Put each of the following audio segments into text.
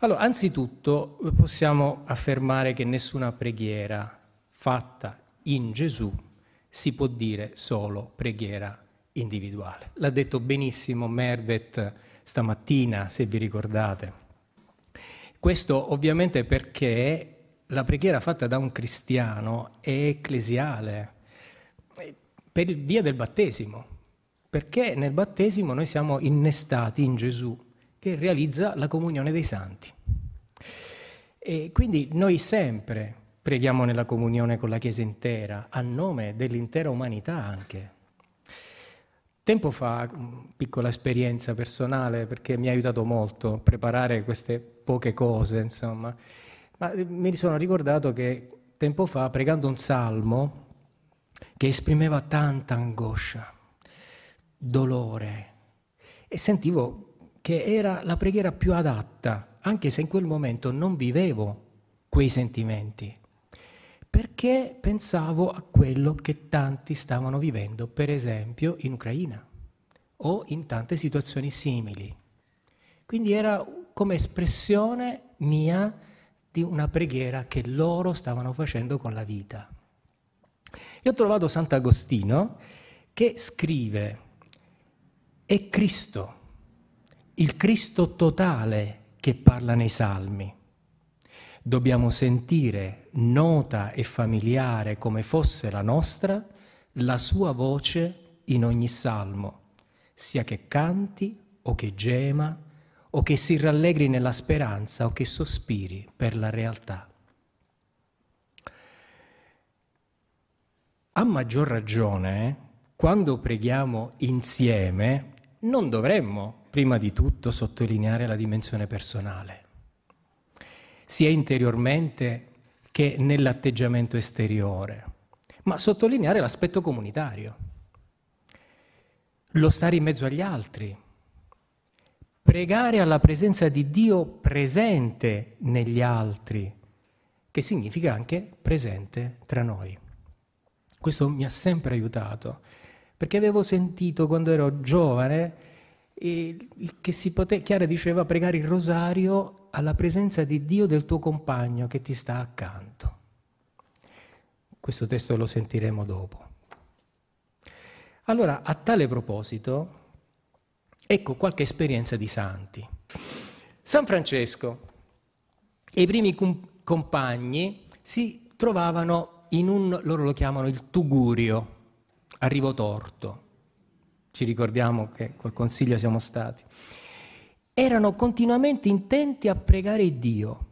Allora, anzitutto eh, possiamo affermare che nessuna preghiera fatta in Gesù si può dire solo preghiera individuale. L'ha detto benissimo Mervet stamattina, se vi ricordate. Questo ovviamente perché la preghiera fatta da un cristiano è ecclesiale eh, per via del battesimo, perché nel battesimo noi siamo innestati in Gesù che realizza la comunione dei santi. E quindi noi sempre preghiamo nella comunione con la Chiesa intera, a nome dell'intera umanità anche. Tempo fa, mm, piccola esperienza personale, perché mi ha aiutato molto a preparare queste poche cose, insomma, ma eh, mi sono ricordato che tempo fa, pregando un salmo che esprimeva tanta angoscia, dolore, e sentivo che era la preghiera più adatta, anche se in quel momento non vivevo quei sentimenti, perché pensavo a quello che tanti stavano vivendo, per esempio in Ucraina o in tante situazioni simili. Quindi era come espressione mia di una preghiera che loro stavano facendo con la vita. Io ho trovato Sant'Agostino che scrive, è Cristo il Cristo totale che parla nei salmi. Dobbiamo sentire, nota e familiare come fosse la nostra, la sua voce in ogni salmo, sia che canti o che gema o che si rallegri nella speranza o che sospiri per la realtà. A maggior ragione, quando preghiamo insieme, non dovremmo prima di tutto sottolineare la dimensione personale, sia interiormente che nell'atteggiamento esteriore, ma sottolineare l'aspetto comunitario, lo stare in mezzo agli altri, pregare alla presenza di Dio presente negli altri, che significa anche presente tra noi. Questo mi ha sempre aiutato, perché avevo sentito quando ero giovane che si pote- Chiara diceva pregare il rosario alla presenza di Dio del tuo compagno che ti sta accanto. Questo testo lo sentiremo dopo. Allora, a tale proposito, ecco qualche esperienza di santi. San Francesco e i primi compagni si trovavano in un, loro lo chiamano il Tugurio, arrivo torto ci ricordiamo che col Consiglio siamo stati, erano continuamente intenti a pregare Dio,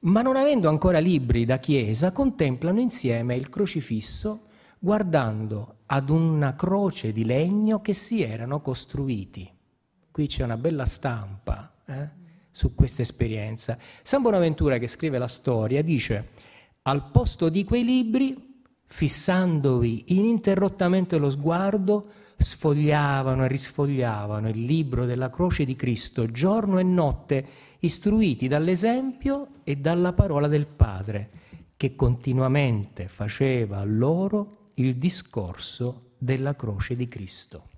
ma non avendo ancora libri da chiesa, contemplano insieme il crocifisso guardando ad una croce di legno che si erano costruiti. Qui c'è una bella stampa eh, su questa esperienza. San Bonaventura che scrive la storia dice, al posto di quei libri, fissandovi ininterrottamente lo sguardo, sfogliavano e risfogliavano il libro della croce di Cristo giorno e notte, istruiti dall'esempio e dalla parola del Padre, che continuamente faceva loro il discorso della croce di Cristo.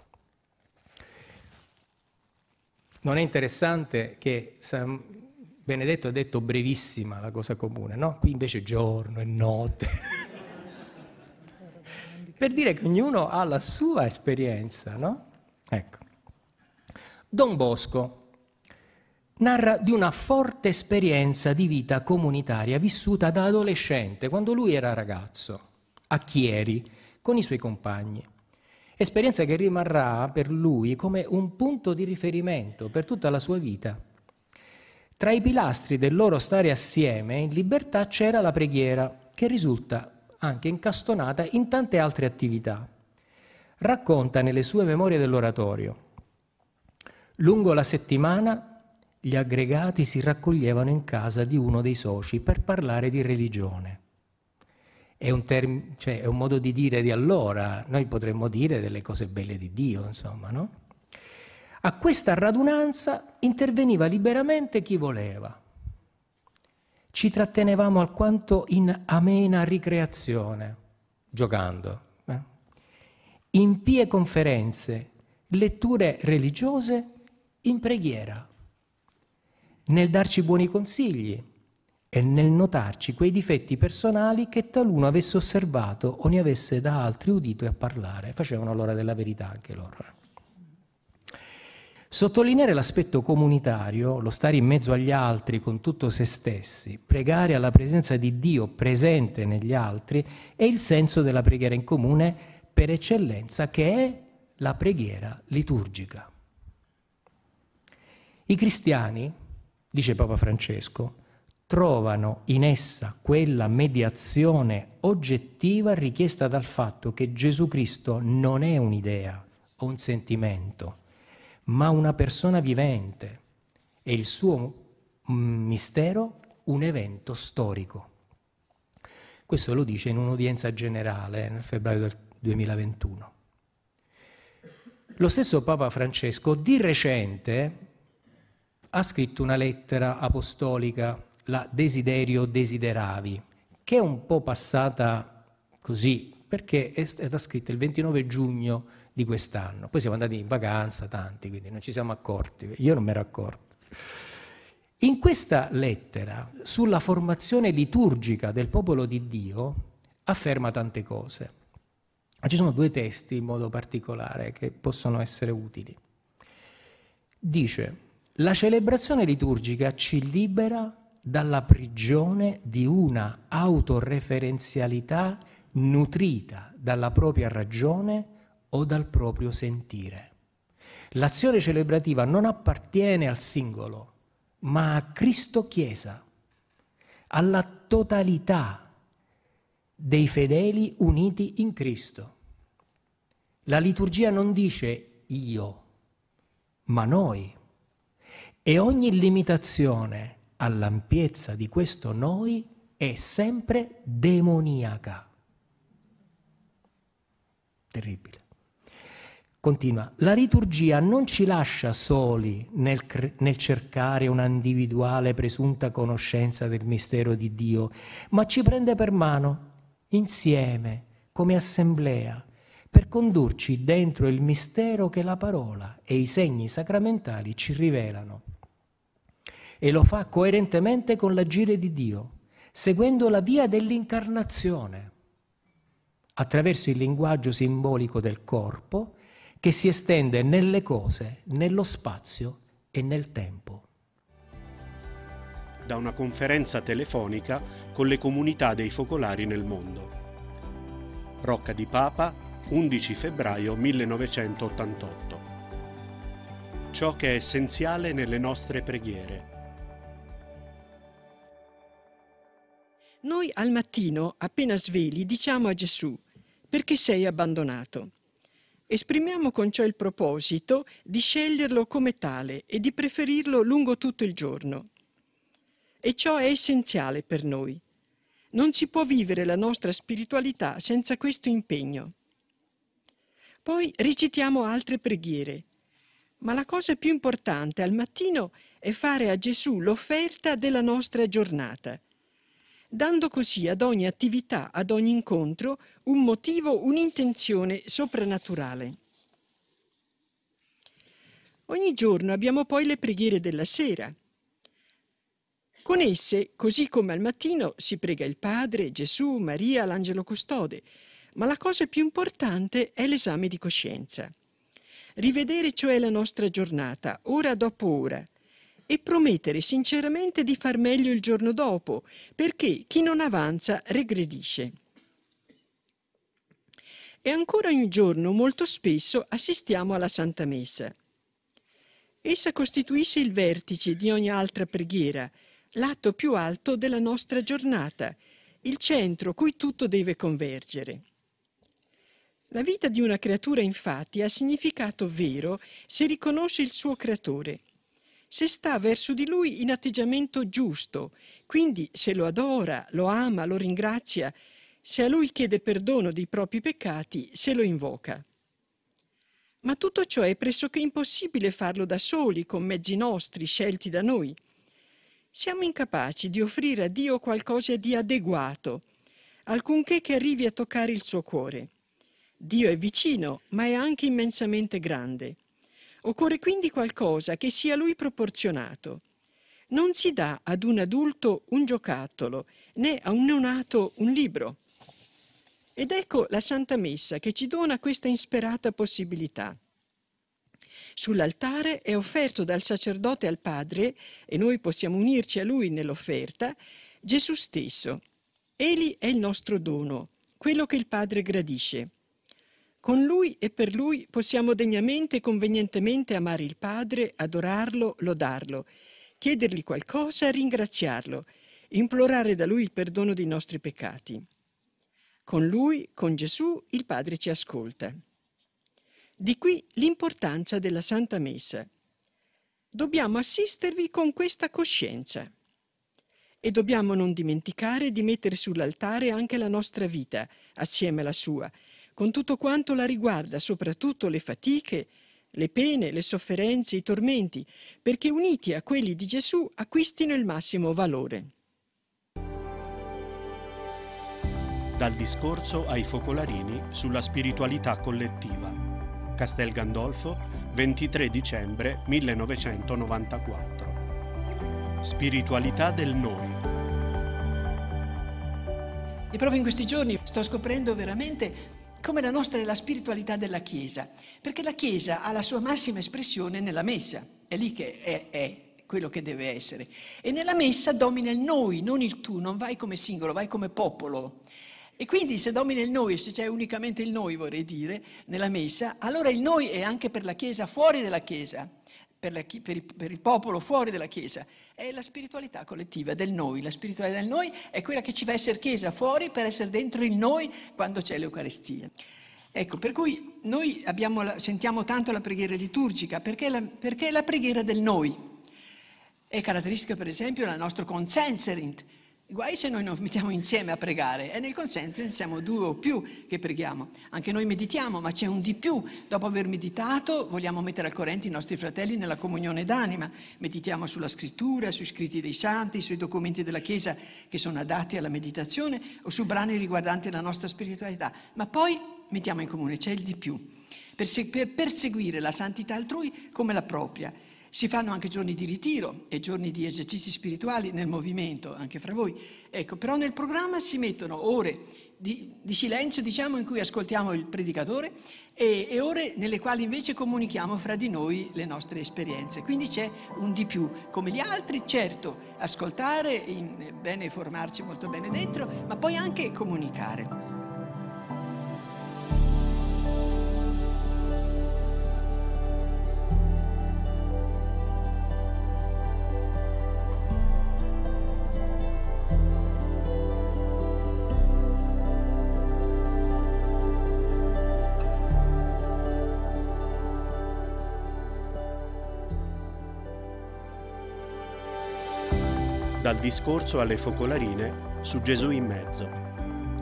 Non è interessante che San Benedetto ha detto brevissima la cosa comune, no? Qui invece giorno e notte. per dire che ognuno ha la sua esperienza, no? Ecco. Don Bosco narra di una forte esperienza di vita comunitaria vissuta da adolescente, quando lui era ragazzo, a Chieri, con i suoi compagni. Esperienza che rimarrà per lui come un punto di riferimento per tutta la sua vita. Tra i pilastri del loro stare assieme in libertà c'era la preghiera, che risulta anche incastonata in tante altre attività. Racconta nelle sue memorie dell'oratorio. Lungo la settimana gli aggregati si raccoglievano in casa di uno dei soci per parlare di religione. È un, cioè, è un modo di dire di allora, noi potremmo dire delle cose belle di Dio, insomma, no? A questa radunanza interveniva liberamente chi voleva ci trattenevamo alquanto in amena ricreazione, giocando. Eh. In pie conferenze, letture religiose, in preghiera, nel darci buoni consigli e nel notarci quei difetti personali che taluno avesse osservato o ne avesse da altri udito e a parlare. Facevano l'ora della verità anche loro. Eh. Sottolineare l'aspetto comunitario, lo stare in mezzo agli altri con tutto se stessi, pregare alla presenza di Dio presente negli altri, è il senso della preghiera in comune per eccellenza che è la preghiera liturgica. I cristiani, dice Papa Francesco, trovano in essa quella mediazione oggettiva richiesta dal fatto che Gesù Cristo non è un'idea o un sentimento, ma una persona vivente e il suo mm, mistero un evento storico. Questo lo dice in un'udienza generale nel febbraio del 2021. Lo stesso Papa Francesco di recente ha scritto una lettera apostolica, la Desiderio Desideravi, che è un po' passata così, perché è stata scritta il 29 giugno di quest'anno. Poi siamo andati in vacanza tanti, quindi non ci siamo accorti, io non mi ero accorto. In questa lettera sulla formazione liturgica del popolo di Dio afferma tante cose. Ma ci sono due testi in modo particolare che possono essere utili. Dice, la celebrazione liturgica ci libera dalla prigione di una autoreferenzialità nutrita dalla propria ragione o dal proprio sentire. L'azione celebrativa non appartiene al singolo, ma a Cristo Chiesa, alla totalità dei fedeli uniti in Cristo. La liturgia non dice io, ma noi. E ogni limitazione all'ampiezza di questo noi è sempre demoniaca. Terribile. Continua, la liturgia non ci lascia soli nel, nel, cercare una individuale presunta conoscenza del mistero di Dio, ma ci prende per mano, insieme, come assemblea, per condurci dentro il mistero che la parola e i segni sacramentali ci rivelano. E lo fa coerentemente con l'agire di Dio, seguendo la via dell'incarnazione, attraverso il linguaggio simbolico del corpo, che si estende nelle cose, nello spazio e nel tempo. Da una conferenza telefonica con le comunità dei focolari nel mondo. Rocca di Papa, 11 febbraio 1988. Ciò che è essenziale nelle nostre preghiere. Noi al mattino, appena svegli, diciamo a Gesù, perché sei abbandonato? Esprimiamo con ciò il proposito di sceglierlo come tale e di preferirlo lungo tutto il giorno. E ciò è essenziale per noi. Non si può vivere la nostra spiritualità senza questo impegno. Poi recitiamo altre preghiere, ma la cosa più importante al mattino è fare a Gesù l'offerta della nostra giornata – dando così ad ogni attività, ad ogni incontro, un motivo, un'intenzione soprannaturale. Ogni giorno abbiamo poi le preghiere della sera. Con esse, così come al mattino, si prega il Padre, Gesù, Maria, l'Angelo Custode, ma la cosa più importante è l'esame di coscienza. Rivedere cioè la nostra giornata, ora dopo ora, e promettere sinceramente di far meglio il giorno dopo, perché chi non avanza regredisce. E ancora ogni giorno, molto spesso, assistiamo alla Santa Messa. Essa costituisce il vertice di ogni altra preghiera, l'atto più alto della nostra giornata, il centro cui tutto deve convergere. La vita di una creatura infatti ha significato vero se riconosce il suo creatore se sta verso di lui in atteggiamento giusto, quindi se lo adora, lo ama, lo ringrazia, se a lui chiede perdono dei propri peccati, se lo invoca. Ma tutto ciò è pressoché impossibile farlo da soli, con mezzi nostri, scelti da noi. Siamo incapaci di offrire a Dio qualcosa di adeguato, alcunché che arrivi a toccare il suo cuore. Dio è vicino, ma è anche immensamente grande. Occorre quindi qualcosa che sia a lui proporzionato. Non si dà ad un adulto un giocattolo, né a un neonato un libro. Ed ecco la Santa Messa che ci dona questa insperata possibilità. Sull'altare è offerto dal sacerdote al Padre, e noi possiamo unirci a lui nell'offerta, Gesù stesso. Egli è il nostro dono, quello che il Padre gradisce. Con lui e per lui possiamo degnamente e convenientemente amare il Padre, adorarlo, lodarlo, chiedergli qualcosa, ringraziarlo, implorare da lui il perdono dei nostri peccati. Con lui, con Gesù, il Padre ci ascolta. Di qui l'importanza della Santa Messa. Dobbiamo assistervi con questa coscienza e dobbiamo non dimenticare di mettere sull'altare anche la nostra vita, assieme alla sua, con tutto quanto la riguarda, soprattutto le fatiche, le pene, le sofferenze, i tormenti, perché uniti a quelli di Gesù acquistino il massimo valore. Dal discorso ai focolarini sulla spiritualità collettiva. Castel Gandolfo, 23 dicembre 1994. Spiritualità del noi. E proprio in questi giorni sto scoprendo veramente come la nostra è la spiritualità della Chiesa, perché la Chiesa ha la sua massima espressione nella Messa, è lì che è, è quello che deve essere. E nella Messa domina il noi, non il tu, non vai come singolo, vai come popolo. E quindi se domina il noi, se c'è unicamente il noi, vorrei dire, nella Messa, allora il noi è anche per la Chiesa fuori della Chiesa per, la, per, il, per, il, popolo fuori dalla Chiesa, è la spiritualità collettiva del noi. La spiritualità del noi è quella che ci fa essere Chiesa fuori per essere dentro il noi quando c'è l'Eucaristia. Ecco, per cui noi abbiamo, sentiamo tanto la preghiera liturgica perché è la, perché è la preghiera del noi. È caratteristica, per esempio, del nostro consensering, Guai se noi non mettiamo insieme a pregare e nel consenso siamo due o più che preghiamo. Anche noi meditiamo, ma c'è un di più. Dopo aver meditato vogliamo mettere al corrente i nostri fratelli nella comunione d'anima. Meditiamo sulla scrittura, sui scritti dei santi, sui documenti della Chiesa che sono adatti alla meditazione o su brani riguardanti la nostra spiritualità. Ma poi mettiamo in comune, c'è il di più. Per, perseguire la santità altrui come la propria si fanno anche giorni di ritiro e giorni di esercizi spirituali nel movimento, anche fra voi. Ecco, però nel programma si mettono ore di, di silenzio, diciamo, in cui ascoltiamo il predicatore e, e, ore nelle quali invece comunichiamo fra di noi le nostre esperienze. Quindi c'è un di più. Come gli altri, certo, ascoltare, in, bene formarci molto bene dentro, ma poi anche comunicare. Discorso alle focolarine su Gesù in mezzo.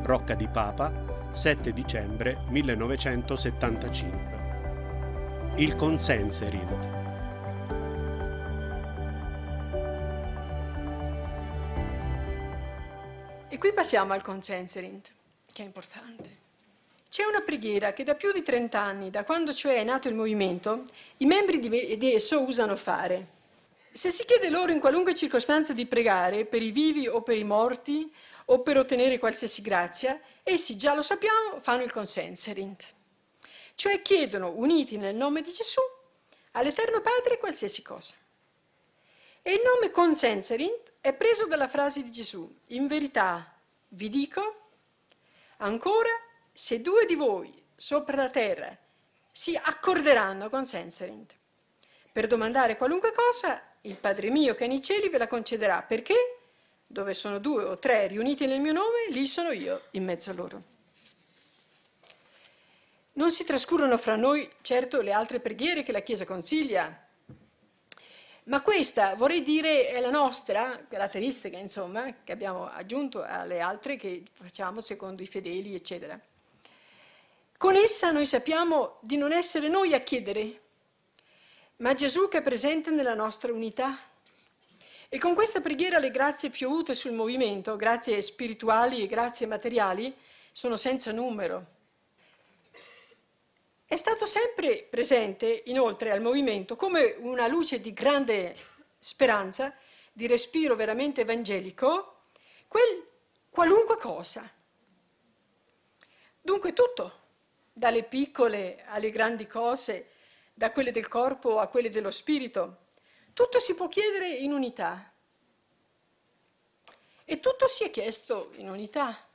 Rocca di Papa, 7 dicembre 1975. Il consenserit. E qui passiamo al consenserit, che è importante. C'è una preghiera che da più di 30 anni, da quando cioè è nato il movimento, i membri di esso usano fare. Se si chiede loro in qualunque circostanza di pregare per i vivi o per i morti o per ottenere qualsiasi grazia, essi già lo sappiamo, fanno il consenserint. Cioè chiedono, uniti nel nome di Gesù, all'Eterno Padre qualsiasi cosa. E il nome consenserint è preso dalla frase di Gesù, in verità vi dico, ancora se due di voi sopra la terra si accorderanno consenserint per domandare qualunque cosa, il Padre mio che è nei cieli ve la concederà, perché dove sono due o tre riuniti nel mio nome, lì sono io in mezzo a loro. Non si trascurano fra noi certo le altre preghiere che la Chiesa consiglia, ma questa, vorrei dire, è la nostra caratteristica, insomma, che abbiamo aggiunto alle altre che facciamo secondo i fedeli, eccetera. Con essa noi sappiamo di non essere noi a chiedere, ma Gesù che è presente nella nostra unità. E con questa preghiera le grazie piovute sul movimento, grazie spirituali e grazie materiali, sono senza numero. È stato sempre presente, inoltre, al movimento come una luce di grande speranza, di respiro veramente evangelico, quel qualunque cosa. Dunque tutto, dalle piccole alle grandi cose, da quelle del corpo a quelle dello spirito. Tutto si può chiedere in unità. E tutto si è chiesto in unità.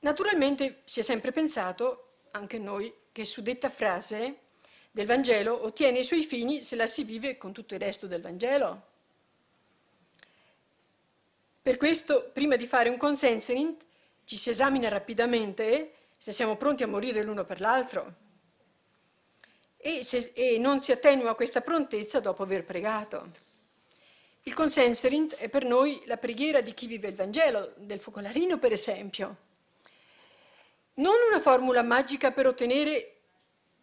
Naturalmente si è sempre pensato, anche noi, che suddetta frase del Vangelo ottiene i suoi fini se la si vive con tutto il resto del Vangelo. Per questo, prima di fare un consensoring, ci si esamina rapidamente se siamo pronti a morire l'uno per l'altro, e, se, e non si attenua questa prontezza dopo aver pregato. Il consenserint è per noi la preghiera di chi vive il Vangelo, del focolarino per esempio. Non una formula magica per ottenere,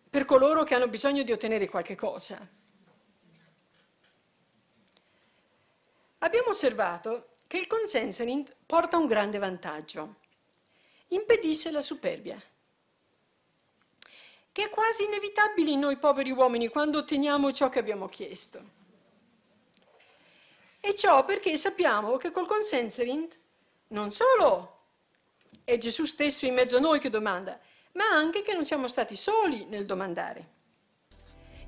per coloro che hanno bisogno di ottenere qualche cosa. Abbiamo osservato che il consenserint porta un grande vantaggio impedisse la superbia, che è quasi inevitabile in noi poveri uomini quando otteniamo ciò che abbiamo chiesto. E ciò perché sappiamo che col consensering non solo è Gesù stesso in mezzo a noi che domanda, ma anche che non siamo stati soli nel domandare.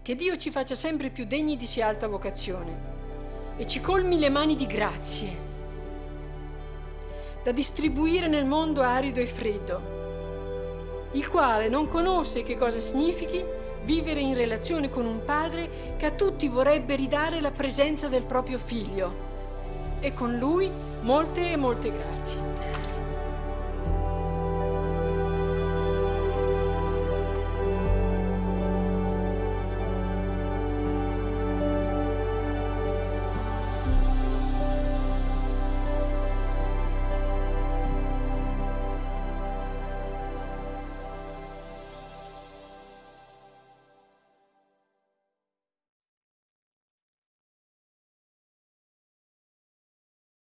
Che Dio ci faccia sempre più degni di sì alta vocazione e ci colmi le mani di grazie da distribuire nel mondo arido e freddo, il quale non conosce che cosa significhi vivere in relazione con un padre che a tutti vorrebbe ridare la presenza del proprio figlio. E con lui molte e molte grazie.